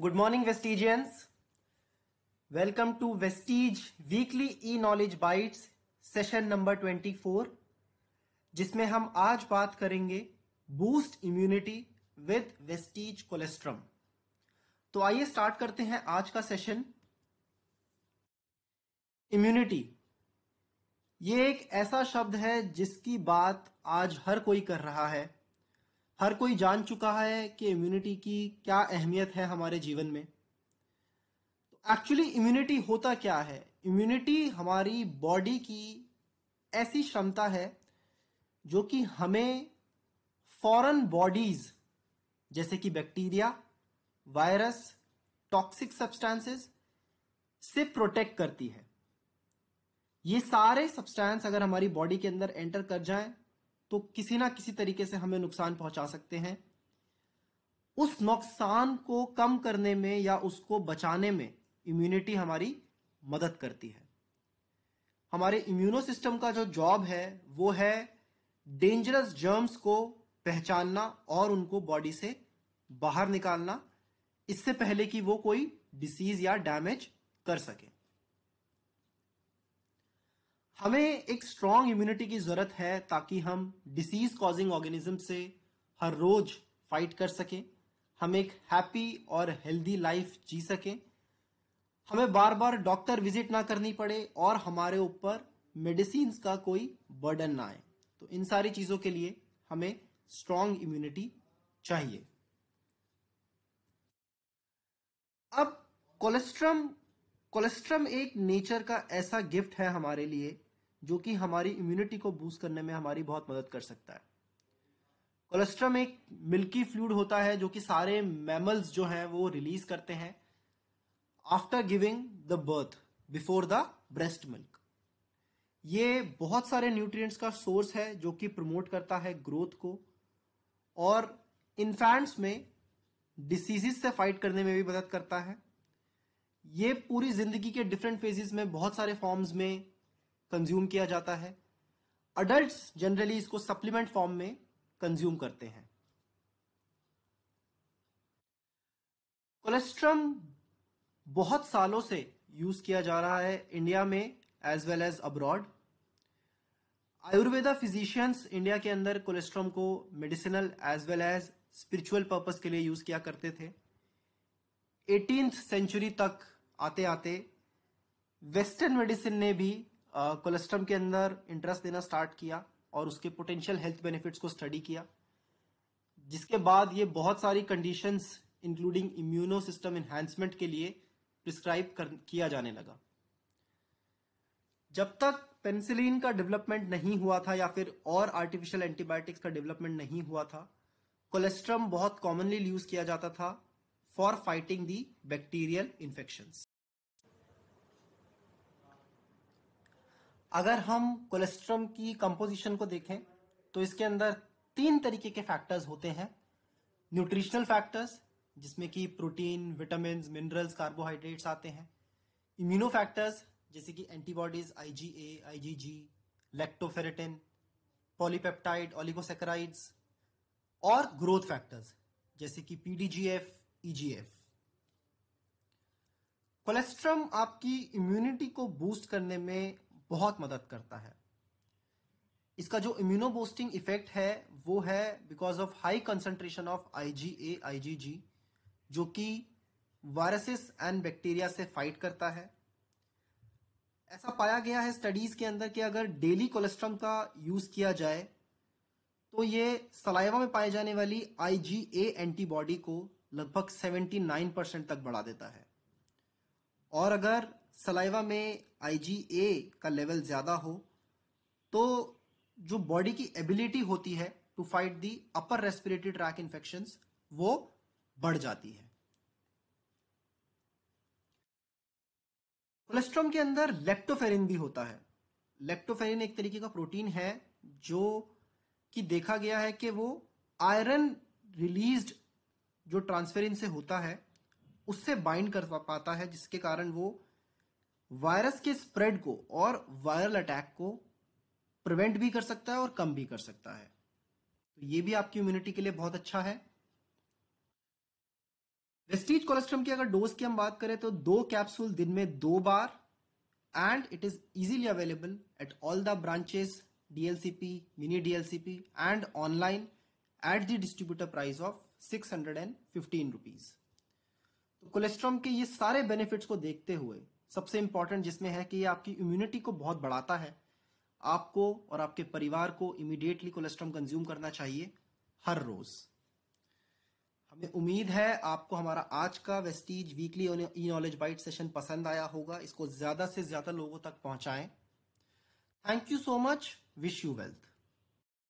good morning Vestigians welcome to Vestige weekly e knowledge bites session number 24, जिसमें हम आज बात करेंगे boost immunity with Vestige colostrum तो आइए स्टार्ट करते हैं आज का सेशन इम्यूनिटी ये एक ऐसा शब्द है जिसकी बात आज हर कोई कर रहा है हर कोई जान चुका है कि इम्यूनिटी की क्या अहमियत है हमारे जीवन में तो एक्चुअली इम्यूनिटी होता क्या है इम्यूनिटी हमारी बॉडी की ऐसी क्षमता है जो कि हमें फॉरेन बॉडीज जैसे कि बैक्टीरिया वायरस टॉक्सिक सब्सटेंसेस से प्रोटेक्ट करती है ये सारे सब्सटेंस अगर हमारी बॉडी के अंदर एंटर कर जाएं तो किसी ना किसी तरीके से हमें नुकसान पहुंचा सकते हैं उस नुकसान को कम करने में या उसको बचाने में इम्यूनिटी हमारी मदद करती है हमारे इम्यूनो सिस्टम का जो जॉब है वो है डेंजरस जर्म्स को पहचानना और उनको बॉडी से बाहर निकालना इससे पहले कि वो कोई डिसीज या डैमेज कर सके हमें एक स्ट्रांग इम्यूनिटी की जरूरत है ताकि हम डिसीज कॉजिंग ऑर्गेनिज्म से हर रोज फाइट कर सकें हम एक हैप्पी और हेल्दी लाइफ जी सकें हमें बार बार डॉक्टर विजिट ना करनी पड़े और हमारे ऊपर मेडिसिन का कोई बर्डन ना आए तो इन सारी चीजों के लिए हमें स्ट्रांग इम्यूनिटी चाहिए अब कोलेस्ट्रम कोलेस्ट्रम एक नेचर का ऐसा गिफ्ट है हमारे लिए जो कि हमारी इम्यूनिटी को बूस्ट करने में हमारी बहुत मदद कर सकता है कोलेस्ट्रम एक मिल्की फ्लूड होता है जो कि सारे मैमल्स जो हैं वो रिलीज करते हैं after giving the birth before the breast milk ये बहुत सारे न्यूट्रिएंट्स का सोर्स है जो कि प्रमोट करता है ग्रोथ को और इन्फैंट्स में डिसीजेस से फाइट करने में भी मदद करता है ये पूरी जिंदगी के डिफरेंट फेजेस में बहुत सारे फॉर्म्स में कंज्यूम किया जाता है अडल्ट जनरली इसको सप्लीमेंट फॉर्म में कंज्यूम करते हैं कोलेस्ट्रम बहुत सालों से यूज किया जा रहा है इंडिया में as well as abroad Ayurveda physicians India के अंदर कोलेस्ट्रॉम को medicinal as well as spiritual purpose के लिए यूज किया करते थे एटीन सेंचुरी तक आते आते वेस्टर्न मेडिसिन ने भी कोलेस्ट्रम के अंदर इंटरेस्ट देना स्टार्ट किया और उसके पोटेंशियल हेल्थ बेनिफिट्स को स्टडी किया जिसके बाद ये बहुत सारी conditions including immuno system enhancement के लिए प्रिस्क्राइब कर, किया जाने लगा जब तक पेंसिलिन का डेवलपमेंट नहीं हुआ था या फिर और आर्टिफिशियल एंटीबायोटिक्स का डेवलपमेंट नहीं हुआ था कोलेस्ट्रम बहुत कॉमनली यूज किया जाता था for fighting the bacterial infections अगर हम कोलेस्ट्रम की कंपोजिशन को देखें तो इसके अंदर तीन तरीके के फैक्टर्स होते हैं न्यूट्रिशनल फैक्टर्स जिसमें कि प्रोटीन विटामिन मिनरल्स कार्बोहाइड्रेट्स आते हैं इम्यूनो फैक्टर्स जैसे कि antibodies IgA IgG lactoferrin polypeptide oligosaccharides और ग्रोथ फैक्टर्स जैसे कि पीडीजीएफ ईजीएफ कोलेस्ट्रम आपकी इम्यूनिटी को बूस्ट करने में बहुत मदद करता है इसका जो इम्यूनो बोस्टिंग इफेक्ट है वो है because of high concentration of IgA IgG जो कि वायरसेस एंड बैक्टीरिया से फाइट करता है ऐसा पाया गया है स्टडीज के अंदर कि अगर डेली कोलेस्ट्रम का यूज किया जाए तो ये सलाइवा में पाए जाने वाली आईजीए एंटीबॉडी को लगभग 79 परसेंट तक बढ़ा देता है और अगर सलाइवा में आई का लेवल ज़्यादा हो तो जो बॉडी की एबिलिटी होती है to fight the upper respiratory tract infections वो बढ़ जाती है कोलेस्ट्रॉम के अंदर लेक्टोफेरिन भी होता है लेक्टोफेरिन एक तरीके का प्रोटीन है जो कि देखा गया है कि वो आयरन रिलीज्ड जो ट्रांसफेरिन से होता है उससे बाइंड कर पाता है जिसके कारण वो वायरस के स्प्रेड को और वायरल अटैक को प्रिवेंट भी कर सकता है और कम भी कर सकता है तो ये भी आपकी इम्यूनिटी के लिए बहुत अच्छा है वेस्टीज कोलेस्ट्रम की अगर डोज की हम बात करें तो दो कैप्सूल दिन में दो बार and it is easily available at all the branches DLCP mini DLCP and online at the distributor price of six hundred and fifteen rupees तो कोलेस्ट्रॉम के ये सारे बेनिफिट्स को देखते हुए सबसे इम्पॉर्टेंट जिसमें है कि ये आपकी इम्यूनिटी को बहुत बढ़ाता है आपको और आपके परिवार को इमिडिएटली कोलेस्ट्रॉम कंज्यूम करना चाहिए हर रोज हमें उम्मीद है आपको हमारा आज का Vestige weekly e knowledge bite session पसंद आया होगा इसको ज्यादा से ज्यादा लोगों तक पहुंचाएं thank you so much wish you wealth